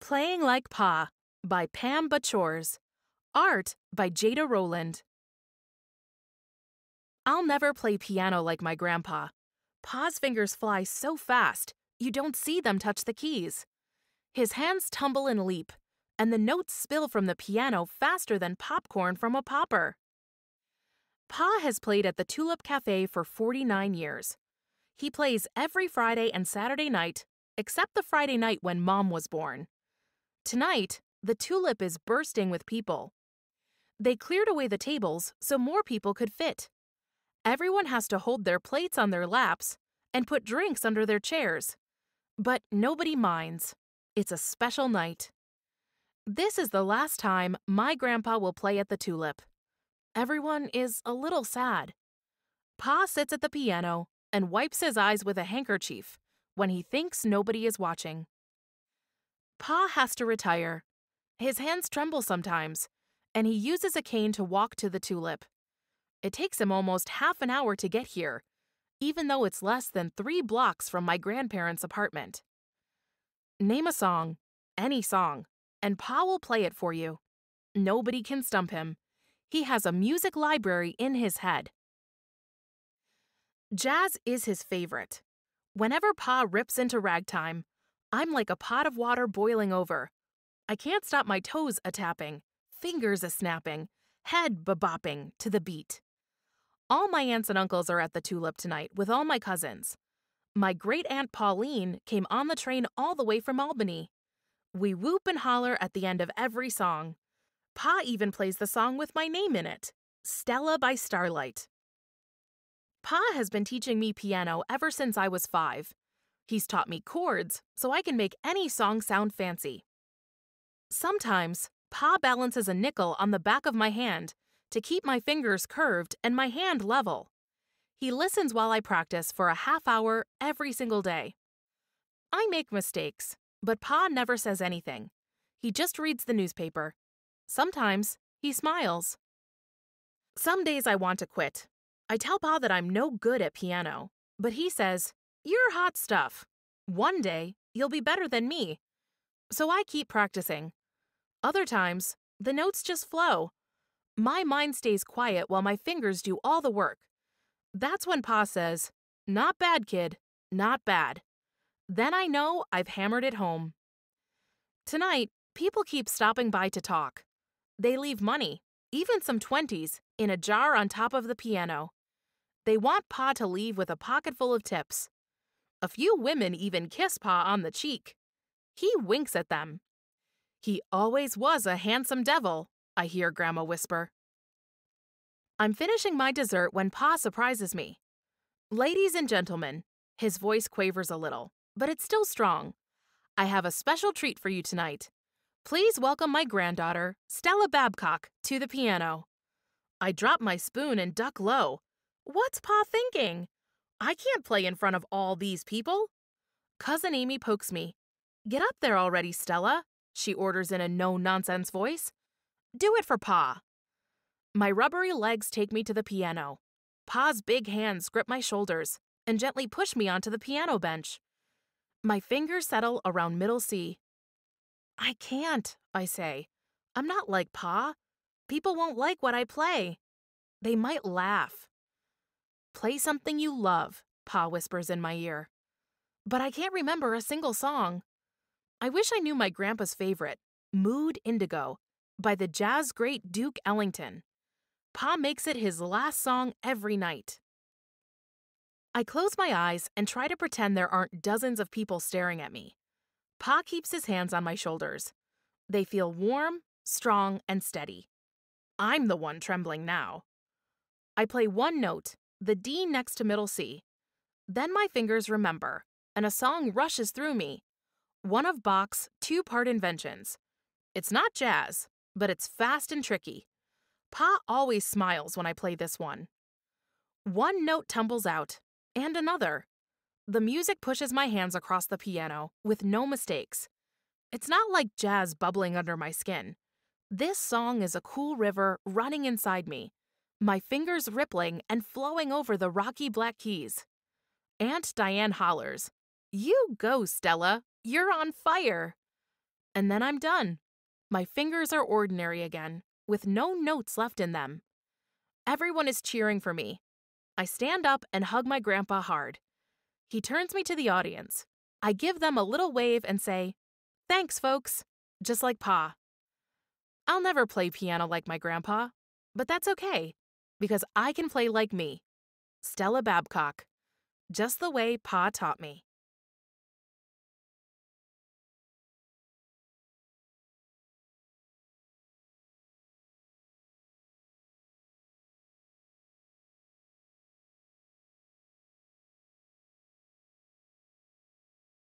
Playing Like Pa by Pam Bachores. Art by Jada Rowland. I'll never play piano like my grandpa. Pa's fingers fly so fast, you don't see them touch the keys. His hands tumble and leap, and the notes spill from the piano faster than popcorn from a popper. Pa has played at the Tulip Cafe for 49 years. He plays every Friday and Saturday night, except the Friday night when mom was born. Tonight, the tulip is bursting with people. They cleared away the tables so more people could fit. Everyone has to hold their plates on their laps and put drinks under their chairs. But nobody minds. It's a special night. This is the last time my grandpa will play at the tulip. Everyone is a little sad. Pa sits at the piano and wipes his eyes with a handkerchief when he thinks nobody is watching. Pa has to retire. His hands tremble sometimes, and he uses a cane to walk to the tulip. It takes him almost half an hour to get here, even though it's less than three blocks from my grandparents' apartment. Name a song, any song, and Pa will play it for you. Nobody can stump him. He has a music library in his head. Jazz is his favorite. Whenever Pa rips into ragtime, I'm like a pot of water boiling over. I can't stop my toes a tapping, fingers a snapping, head bopping to the beat. All my aunts and uncles are at the Tulip tonight with all my cousins. My great aunt Pauline came on the train all the way from Albany. We whoop and holler at the end of every song. Pa even plays the song with my name in it Stella by Starlight. Pa has been teaching me piano ever since I was five. He's taught me chords so I can make any song sound fancy. Sometimes, Pa balances a nickel on the back of my hand to keep my fingers curved and my hand level. He listens while I practice for a half hour every single day. I make mistakes, but Pa never says anything. He just reads the newspaper. Sometimes he smiles. Some days I want to quit, I tell Pa that I'm no good at piano, but he says, You're hot stuff. One day, you'll be better than me. So I keep practicing. Other times, the notes just flow. My mind stays quiet while my fingers do all the work. That's when Pa says, Not bad, kid, not bad. Then I know I've hammered it home. Tonight, people keep stopping by to talk. They leave money, even some 20s, in a jar on top of the piano. They want Pa to leave with a pocketful of tips. A few women even kiss Pa on the cheek. He winks at them. He always was a handsome devil, I hear Grandma whisper. I'm finishing my dessert when Pa surprises me. Ladies and gentlemen, his voice quavers a little, but it's still strong. I have a special treat for you tonight. Please welcome my granddaughter, Stella Babcock, to the piano. I drop my spoon and duck low, What's Pa thinking? I can't play in front of all these people. Cousin Amy pokes me. Get up there already, Stella, she orders in a no nonsense voice. Do it for Pa. My rubbery legs take me to the piano. Pa's big hands grip my shoulders and gently push me onto the piano bench. My fingers settle around middle C. I can't, I say. I'm not like Pa. People won't like what I play. They might laugh. Play something you love, Pa whispers in my ear. But I can't remember a single song. I wish I knew my grandpa's favorite, Mood Indigo, by the jazz great Duke Ellington. Pa makes it his last song every night. I close my eyes and try to pretend there aren't dozens of people staring at me. Pa keeps his hands on my shoulders. They feel warm, strong, and steady. I'm the one trembling now. I play one note the D next to middle C. Then my fingers remember, and a song rushes through me. One of Bach's two part inventions. It's not jazz, but it's fast and tricky. Pa always smiles when I play this one. One note tumbles out, and another. The music pushes my hands across the piano with no mistakes. It's not like jazz bubbling under my skin. This song is a cool river running inside me, my fingers rippling and flowing over the rocky black keys. Aunt Diane hollers, You go, Stella! You're on fire! And then I'm done. My fingers are ordinary again, with no notes left in them. Everyone is cheering for me. I stand up and hug my grandpa hard. He turns me to the audience. I give them a little wave and say, Thanks, folks, just like Pa. I'll never play piano like my grandpa, but that's okay because I can play like me. Stella Babcock. Just the way Pa taught me.